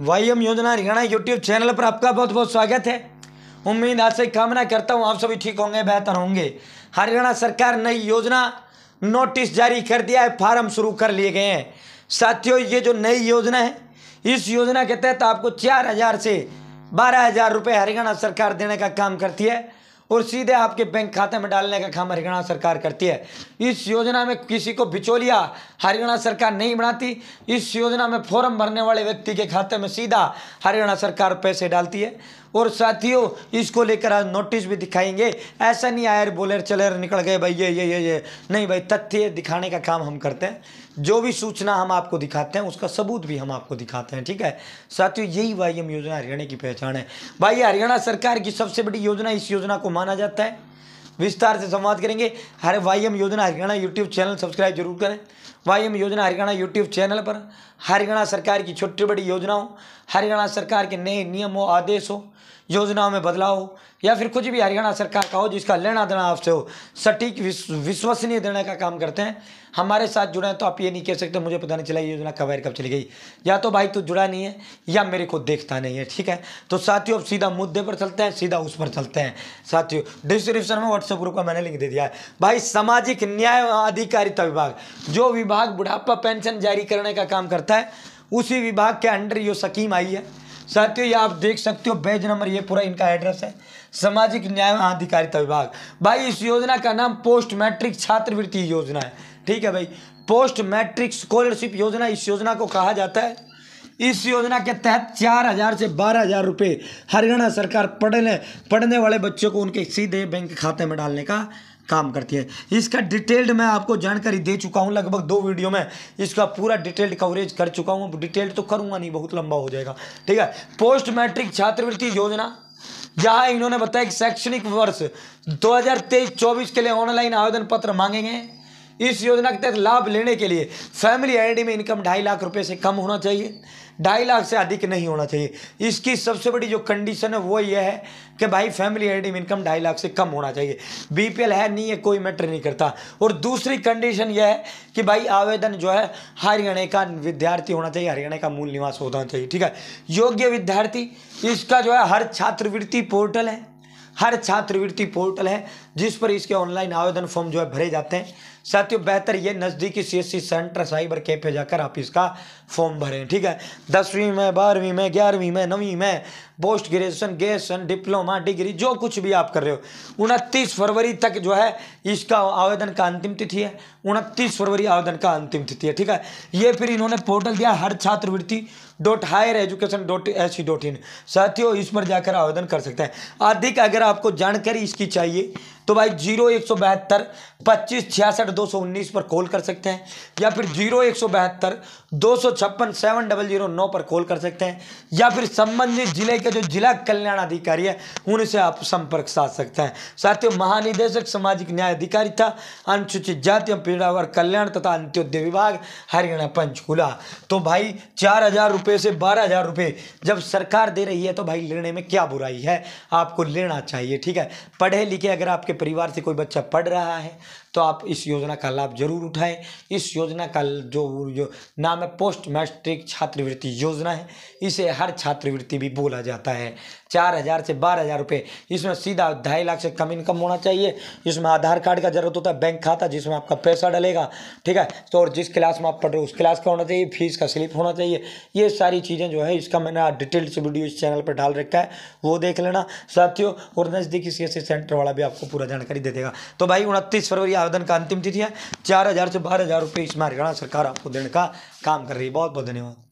Y M योजना Haryana YouTube channel पर आपका बहुत बहुत स्वागत है उम्मीद आपसे कामना करता हूँ आप सभी ठीक होंगे बेहतर होंगे हरियाणा सरकार नई योजना नोटिस जारी कर दिया है फार्म शुरू कर लिए गए हैं साथियों ये जो नई योजना है इस योजना के तहत आपको चार हज़ार से बारह हज़ार रुपये हरियाणा सरकार देने का काम करती है और सीधे आपके बैंक खाते में डालने का काम हरियाणा सरकार करती है इस योजना में किसी को बिचौलिया हरियाणा सरकार नहीं बनाती इस योजना में फॉर्म भरने वाले व्यक्ति के खाते में सीधा हरियाणा सरकार पैसे डालती है और साथियों इसको लेकर आज नोटिस भी दिखाएंगे ऐसा नहीं आयर बोलेर चलेर निकल गए भाई ये ये ये ये नहीं भाई तथ्य दिखाने का काम हम करते हैं जो भी सूचना हम आपको दिखाते हैं उसका सबूत भी हम आपको दिखाते हैं ठीक है साथियों यही वाई एम योजना हरियाणा की पहचान है भाई हरियाणा सरकार की सबसे बड़ी योजना इस योजना को माना जाता है विस्तार से संवाद करेंगे हर वाई एम योजना हरियाणा यूट्यूब चैनल सब्सक्राइब जरूर करें वाई एम योजना हरियाणा यूट्यूब चैनल पर हरियाणा सरकार की छोटी बड़ी योजनाओं हरियाणा सरकार के नए नियमों आदेशों योजनाओं में बदलाव हो या फिर कुछ भी हरियाणा सरकार का हो जिसका लेना देना आपसे हो सटीक विश्वसनीय देने का काम करते हैं हमारे साथ जुड़े हैं तो आप ये नहीं कह सकते मुझे पता नहीं चला ये योजना कब कब चली गई या तो भाई तू जुड़ा नहीं है या मेरे को देखता नहीं है ठीक है तो साथियों अब सीधा मुद्दे पर चलते हैं सीधा उस पर चलते हैं साथियों डिस्क्रिप्शन में व्हाट्सएप ग्रुप का मैंने लिंक दे दिया है भाई सामाजिक न्याय अधिकारिता विभाग जो विभाग विभाग बुढ़ापा पेंशन जारी करने का काम करता है उसी विभाग के अंडर ये स्कीम आई है साथियों ये आप देख सकते हो बैज नंबर ये पूरा इनका एड्रेस है सामाजिक न्याय अधिकारिता विभाग भाई इस योजना का नाम पोस्ट मैट्रिक छात्रवृत्ति योजना है ठीक है भाई पोस्ट मैट्रिक स्कॉलरशिप योजना इस योजना को कहा जाता है इस योजना के तहत चार हजार से बारह हजार रुपये हरियाणा सरकार पढ़ने पढ़ने वाले बच्चों को उनके सीधे बैंक खाते में डालने का काम करती है इसका डिटेल्ड मैं आपको जानकारी दे चुका हूँ लगभग दो वीडियो में इसका पूरा डिटेल्ड कवरेज कर चुका हूँ डिटेल्ड तो करूँगा नहीं बहुत लंबा हो जाएगा ठीक है पोस्ट मैट्रिक छात्रवृत्ति योजना जहाँ इन्होंने बताया कि शैक्षणिक वर्ष 2023-24 के लिए ऑनलाइन आवेदन पत्र मांगेंगे इस योजना के तहत लाभ लेने के लिए फैमिली आईडी में इनकम ढाई लाख रुपए से कम होना चाहिए ढाई लाख से अधिक नहीं होना चाहिए इसकी सबसे बड़ी जो कंडीशन है वो ये है कि भाई फैमिली आइटम इनकम ढाई लाख से कम होना चाहिए बीपीएल है नहीं है कोई मैटर नहीं करता और दूसरी कंडीशन यह है कि भाई आवेदन जो है हरियाणा का विद्यार्थी होना चाहिए हरियाणा का मूल निवास होना चाहिए ठीक है योग्य विद्यार्थी इसका जो है हर छात्रवृत्ति पोर्टल है हर छात्रवृत्ति पोर्टल है जिस पर इसके ऑनलाइन आवेदन फॉर्म जो है भरे जाते हैं साथियों बेहतर ये नज़दीकी C S C centre cyber cafe जाकर आप इसका फॉर्म भरें ठीक है दसवीं में बारहवीं में ग्यारहवीं में नवीं में post graduation graduation diploma degree जो कुछ भी आप कर रहे हो उनतीस फरवरी तक जो है इसका आवेदन का अंतिम तिथि है उनतीस फरवरी आवेदन का अंतिम तिथि है ठीक है ये फिर इन्होंने पोर्टल दिया हर छात्रवृत्ति dot higher education dot S C dot in साथियों इस पर जाकर आवेदन कर सकते हैं अधिक अगर आपको जानकारी इसकी चाहिए तो भाई जीरो एक सौ बहत्तर पच्चीस छियासठ दो सौ उन्नीस पर कॉल कर सकते हैं या फिर जीरो एक सौ बहत्तर दो सौ छप्पन सेवन डबल जीरो नौ पर कॉल कर सकते हैं या फिर संबंधित जिले के जो जिला कल्याण अधिकारी है उनसे आप संपर्क साध सकते हैं साथियों महानिदेशक सामाजिक न्याय अधिकारी था अनुसूचित जाति एवं पीड़ा और कल्याण तथा अंत्योदय विभाग हरियाणा पंचकूला तो भाई चार हजार रुपये से बारह हजार रुपये जब सरकार दे रही है तो भाई लेने में क्या बुराई है आपको लेना चाहिए ठीक है पढ़े लिखे अगर आपके आपके परिवार से कोई बच्चा पढ़ रहा है तो आप इस योजना का लाभ जरूर उठाएं इस योजना का जो जो नाम है पोस्ट मैट्रिक छात्रवृत्ति योजना है इसे हर छात्रवृत्ति भी बोला जाता है चार हज़ार से बारह हज़ार रुपये इसमें सीधा ढाई लाख से कम इनकम होना चाहिए जिसमें आधार कार्ड का जरूरत होता है बैंक खाता जिसमें आपका पैसा डलेगा ठीक है तो और जिस क्लास में आप पढ़ रहे हो उस क्लास का होना चाहिए फीस का स्लिप होना चाहिए ये सारी चीज़ें जो है इसका मैंने डिटेल से वीडियो इस चैनल पर डाल रखा है वो देख लेना साथियों और नज़दीकी सी सेंटर वाला भी आपको पूरा पूरा जानकारी दे देगा तो भाई उनतीस फरवरी आवेदन का अंतिम तिथि है चार हज़ार से बारह हज़ार रुपये इसमें हरियाणा सरकार आपको देने का काम कर रही है बहुत बहुत धन्यवाद